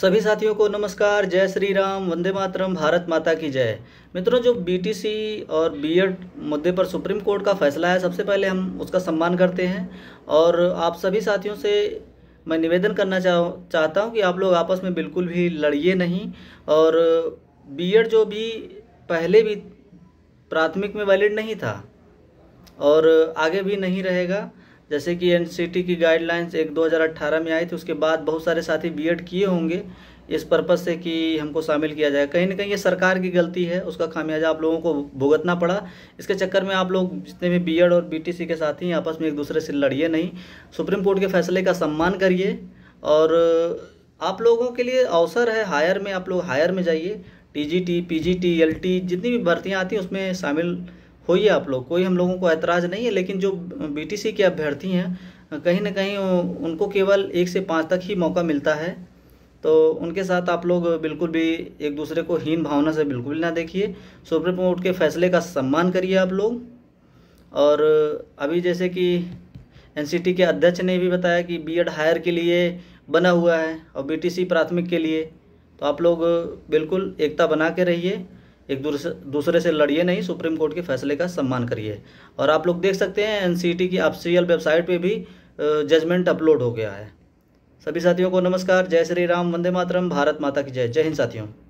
सभी साथियों को नमस्कार जय श्री राम वंदे मातरम भारत माता की जय मित्रों जो बीटीसी और बीएड मुद्दे पर सुप्रीम कोर्ट का फैसला है सबसे पहले हम उसका सम्मान करते हैं और आप सभी साथियों से मैं निवेदन करना चाह चाहता हूँ कि आप लोग आपस में बिल्कुल भी लड़िए नहीं और बीएड जो भी पहले भी प्राथमिक में वैलिड नहीं था और आगे भी नहीं रहेगा जैसे कि एनसीटी की गाइडलाइंस एक 2018 में आई थी उसके बाद बहुत सारे साथी बीएड किए होंगे इस पर्पज़ से कि हमको शामिल किया जाए कहीं ना कहीं ये सरकार की गलती है उसका खामियाजा आप लोगों को भुगतना पड़ा इसके चक्कर में आप लोग जितने भी बीएड और बीटीसी के साथी आपस में एक दूसरे से लड़िए नहीं सुप्रीम कोर्ट के फैसले का सम्मान करिए और आप लोगों के लिए अवसर है हायर में आप लोग हायर में जाइए T G T P G T L T जितनी भी भर्तियाँ आती हैं उसमें शामिल होइए आप लोग कोई हम लोगों को ऐतराज़ नहीं है लेकिन जो बीटीसी के अभ्यर्थी हैं कहीं ना कहीं उनको केवल एक से पाँच तक ही मौका मिलता है तो उनके साथ आप लोग बिल्कुल भी एक दूसरे को हीन भावना से बिल्कुल ना देखिए सुप्रीम कोर्ट के फैसले का सम्मान करिए आप लोग और अभी जैसे कि एनसीटी के अध्यक्ष ने भी बताया कि बीएड हायर के लिए बना हुआ है और बीटीसी प्राथमिक के लिए तो आप लोग बिल्कुल एकता बना के रहिए एक दूसरे से दूसरे से लड़िए नहीं सुप्रीम कोर्ट के फैसले का सम्मान करिए और आप लोग देख सकते हैं टी की ऑफिशियल वेबसाइट पे भी जजमेंट अपलोड हो गया है सभी साथियों को नमस्कार जय श्री राम वंदे मातरम भारत माता की जय जय हिंद साथियों